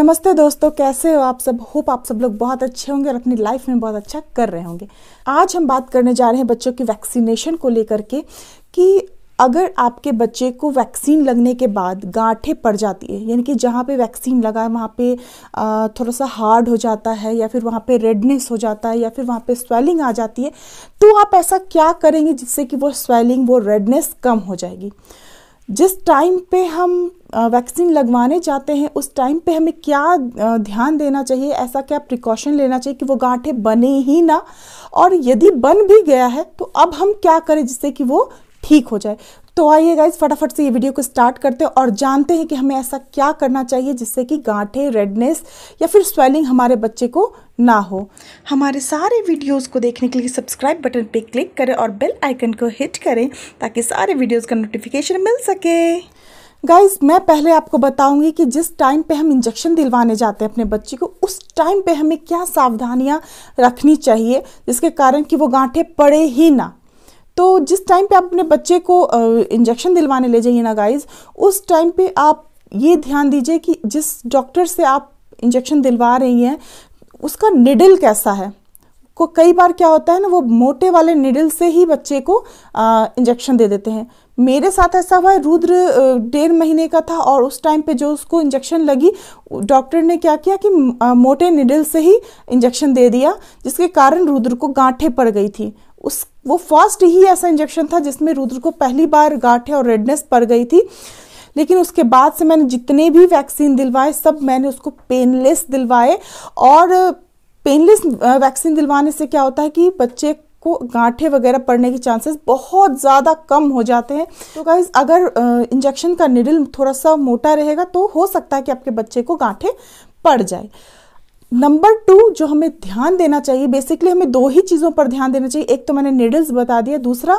नमस्ते दोस्तों कैसे हो आप सब होप आप सब लोग बहुत अच्छे होंगे और अपनी लाइफ में बहुत अच्छा कर रहे होंगे आज हम बात करने जा रहे हैं बच्चों की वैक्सीनेशन को लेकर के कि अगर आपके बच्चे को वैक्सीन लगने के बाद गांठें पड़ जाती है यानी कि जहाँ पे वैक्सीन लगा है वहाँ पे थोड़ा सा हार्ड हो जाता है या फिर वहाँ पे रेडनेस हो जाता है या फिर वहाँ पे स्वेलिंग आ जाती है तो आप ऐसा क्या करेंगे जिससे कि वो स्वेलिंग वो रेडनेस कम हो जाएगी जिस टाइम पे हम वैक्सीन लगवाने जाते हैं उस टाइम पे हमें क्या ध्यान देना चाहिए ऐसा क्या प्रिकॉशन लेना चाहिए कि वो गांठे बने ही ना और यदि बन भी गया है तो अब हम क्या करें जिससे कि वो ठीक हो जाए तो आइए गाइज फटाफट से ये वीडियो को स्टार्ट करते हैं और जानते हैं कि हमें ऐसा क्या करना चाहिए जिससे कि गांठे रेडनेस या फिर स्वेलिंग हमारे बच्चे को ना हो हमारे सारे वीडियोस को देखने के लिए सब्सक्राइब बटन पे क्लिक करें और बेल आइकन को हिट करें ताकि सारे वीडियोस का नोटिफिकेशन मिल सके गाइज मैं पहले आपको बताऊंगी कि जिस टाइम पे हम इंजेक्शन दिलवाने जाते हैं अपने बच्चे को उस टाइम पे हमें क्या सावधानियां रखनी चाहिए जिसके कारण कि वो गांठे पड़े ही ना तो जिस टाइम पे आप अपने बच्चे को इंजेक्शन दिलवाने ले जाइए ना गाइज उस टाइम पे आप ये ध्यान दीजिए कि जिस डॉक्टर से आप इंजेक्शन दिलवा रही हैं उसका निडल कैसा है को कई बार क्या होता है ना वो मोटे वाले निडल से ही बच्चे को इंजेक्शन दे देते हैं मेरे साथ ऐसा हुआ है रुद्र डेढ़ महीने का था और उस टाइम पे जो उसको इंजेक्शन लगी डॉक्टर ने क्या किया कि मोटे निडल से ही इंजेक्शन दे दिया जिसके कारण रुद्र को गांठे पड़ गई थी उस वो फर्स्ट ही ऐसा इंजेक्शन था जिसमें रुद्र को पहली बार गाठे और रेडनेस पड़ गई थी लेकिन उसके बाद से मैंने जितने भी वैक्सीन दिलवाए सब मैंने उसको पेनलेस दिलवाए और पेनलेस वैक्सीन दिलवाने से क्या होता है कि बच्चे को गांठे वगैरह पड़ने के चांसेस बहुत ज़्यादा कम हो जाते हैं तो गाइज अगर इंजेक्शन का निडल थोड़ा सा मोटा रहेगा तो हो सकता है कि आपके बच्चे को गांठे पड़ जाए नंबर टू जो हमें ध्यान देना चाहिए बेसिकली हमें दो ही चीज़ों पर ध्यान देना चाहिए एक तो मैंने निडल्स बता दिया दूसरा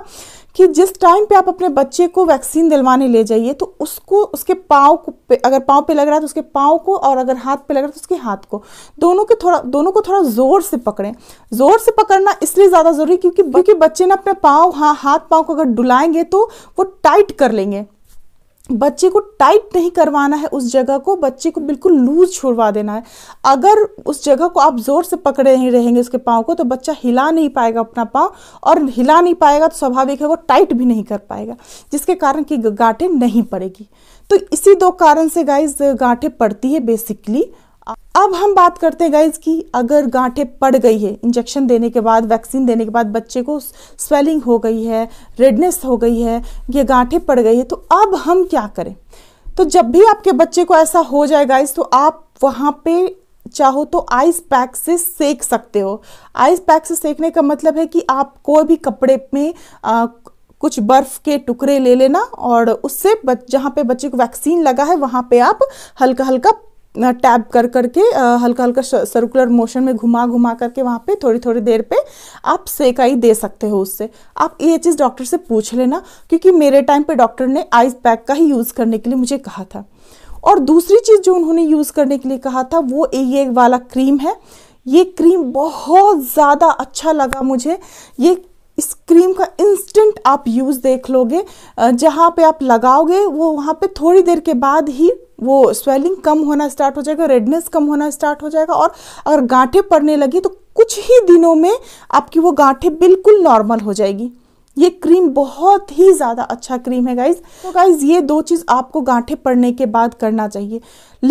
कि जिस टाइम पे आप अपने बच्चे को वैक्सीन दिलवाने ले जाइए तो उसको उसके पाँव को पे, अगर पाँव पे लग रहा है तो उसके पाँव को और अगर हाथ पे लग रहा है तो उसके हाथ को दोनों के थोड़ा दोनों को थोड़ा ज़ोर से पकड़ें ज़ोर से पकड़ना इसलिए ज़्यादा ज़रूरी क्योंकि क्योंकि बच्चे ना अपने पाँव हाँ हाथ पाँव को अगर डुलाएंगे तो वो टाइट कर लेंगे बच्चे को टाइट नहीं करवाना है उस जगह को बच्चे को बिल्कुल लूज छोड़वा देना है अगर उस जगह को आप ज़ोर से पकड़े नहीं रहेंगे उसके पाँव को तो बच्चा हिला नहीं पाएगा अपना पाँव और हिला नहीं पाएगा तो स्वाभाविक है वो टाइट भी नहीं कर पाएगा जिसके कारण कि गांठें नहीं पड़ेगी तो इसी दो कारण से गाइज गांठें पड़ती है बेसिकली अब हम बात करते हैं गाइज की अगर गांठें पड़ गई है इंजेक्शन देने के बाद वैक्सीन देने के बाद बच्चे को स्वेलिंग हो गई है रेडनेस हो गई है ये गांठें पड़ गई है तो अब हम क्या करें तो जब भी आपके बच्चे को ऐसा हो जाए गाइज तो आप वहाँ पे चाहो तो आइस पैक से सेक सकते हो आइस पैक से सेकने का मतलब है कि आप कोई भी कपड़े में आ, कुछ बर्फ़ के टुकड़े ले लेना और उससे जहाँ पे बच्चे को वैक्सीन लगा है वहाँ पे आप हल्का हल्का टैब कर करके हल्का हल्का सर्कुलर मोशन में घुमा घुमा करके वहाँ पे थोड़ी थोड़ी देर पे आप सेकाई दे सकते हो उससे आप ये चीज़ डॉक्टर से पूछ लेना क्योंकि मेरे टाइम पे डॉक्टर ने आइस पैक का ही यूज़ करने के लिए मुझे कहा था और दूसरी चीज़ जो उन्होंने यूज़ करने के लिए कहा था वो ये वाला क्रीम है ये क्रीम बहुत ज़्यादा अच्छा लगा मुझे ये इस क्रीम का इंस्टेंट आप यूज़ देख लोगे जहाँ पे आप लगाओगे वो वहाँ पे थोड़ी देर के बाद ही वो स्वेलिंग कम होना स्टार्ट हो जाएगा रेडनेस कम होना स्टार्ट हो जाएगा और अगर गांठें पड़ने लगी तो कुछ ही दिनों में आपकी वो गांठें बिल्कुल नॉर्मल हो जाएगी ये क्रीम बहुत ही ज़्यादा अच्छा क्रीम है गाइज तो गाइज ये दो चीज़ आपको गांठे पड़ने के बाद करना चाहिए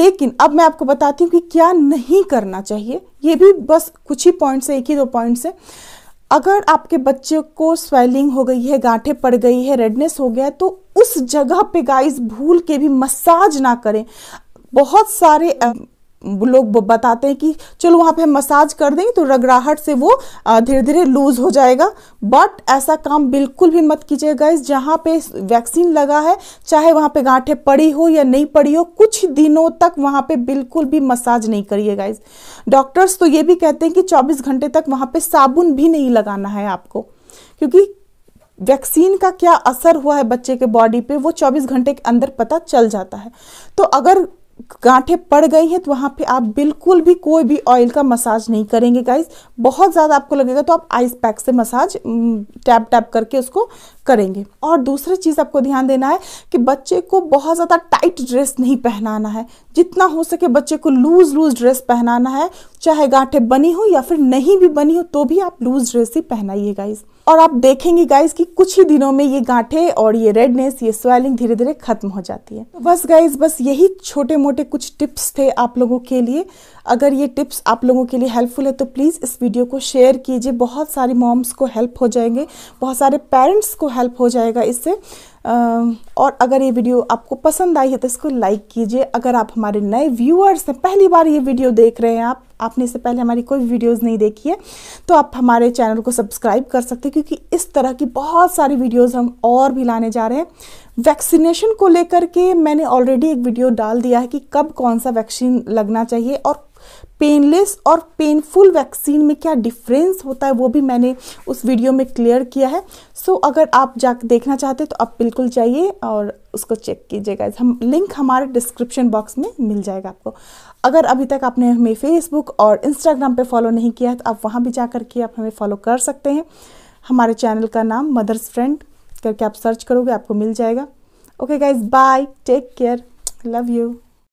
लेकिन अब मैं आपको बताती हूँ कि क्या नहीं करना चाहिए ये भी बस कुछ ही पॉइंट्स है एक ही दो पॉइंट्स है अगर आपके बच्चे को स्वेलिंग हो गई है गांठे पड़ गई है रेडनेस हो गया है तो उस जगह पे गाइस भूल के भी मसाज ना करें बहुत सारे लोग बताते हैं कि चलो वहाँ पे हम मसाज कर देंगे तो रगड़ाहट से वो धीरे धीरे लूज़ हो जाएगा बट ऐसा काम बिल्कुल भी मत कीजिएगा इस जहाँ पे वैक्सीन लगा है चाहे वहाँ पे गांठे पड़ी हो या नहीं पड़ी हो कुछ दिनों तक वहाँ पे बिल्कुल भी मसाज नहीं करिए गाइज डॉक्टर्स तो ये भी कहते हैं कि चौबीस घंटे तक वहाँ पर साबुन भी नहीं लगाना है आपको क्योंकि वैक्सीन का क्या असर हुआ है बच्चे के बॉडी पे वो 24 घंटे के अंदर पता चल जाता है तो अगर गांठें पड़ गई हैं तो वहाँ पे आप बिल्कुल भी कोई भी ऑयल का मसाज नहीं करेंगे गाइस बहुत ज़्यादा आपको लगेगा तो आप आइस पैक से मसाज टैप टैप करके उसको करेंगे और दूसरी चीज़ आपको ध्यान देना है कि बच्चे को बहुत ज़्यादा टाइट ड्रेस नहीं पहनाना है जितना हो सके बच्चे को लूज़ लूज़ ड्रेस पहनाना है चाहे गांठे बनी हो या फिर नहीं भी बनी हो तो भी आप लूज़ ड्रेस ही पहनाइए गाइज़ और आप देखेंगे गाइज कि कुछ ही दिनों में ये गांठे और ये रेडनेस ये स्वेलिंग धीरे धीरे खत्म हो जाती है तो बस गाइज बस यही छोटे मोटे कुछ टिप्स थे आप लोगों के लिए अगर ये टिप्स आप लोगों के लिए हेल्पफुल है तो प्लीज़ इस वीडियो को शेयर कीजिए बहुत सारी मॉम्स को हेल्प हो जाएंगे बहुत सारे पेरेंट्स को हेल्प हो जाएगा इससे और अगर ये वीडियो आपको पसंद आई है तो इसको लाइक कीजिए अगर आप हमारे नए व्यूअर्स हैं पहली बार ये वीडियो देख रहे हैं आप आपने इससे पहले हमारी कोई वीडियोस नहीं देखी है तो आप हमारे चैनल को सब्सक्राइब कर सकते हैं क्योंकि इस तरह की बहुत सारी वीडियोस हम और भी लाने जा रहे हैं वैक्सीनेशन को लेकर के मैंने ऑलरेडी एक वीडियो डाल दिया है कि कब कौन सा वैक्सीन लगना चाहिए और पेनलेस और पेनफुल वैक्सीन में क्या डिफरेंस होता है वो भी मैंने उस वीडियो में क्लियर किया है सो so, अगर आप जा देखना चाहते तो आप बिल्कुल जाइए और उसको चेक कीजिएगा हम लिंक हमारे डिस्क्रिप्शन बॉक्स में मिल जाएगा आपको अगर अभी तक आपने हमें फेसबुक और इंस्टाग्राम पे फॉलो नहीं किया है तो आप वहाँ भी जा करके आप हमें फॉलो कर सकते हैं हमारे चैनल का नाम मदर्स फ्रेंड करके आप सर्च करोगे आपको मिल जाएगा okay guys bye take care love you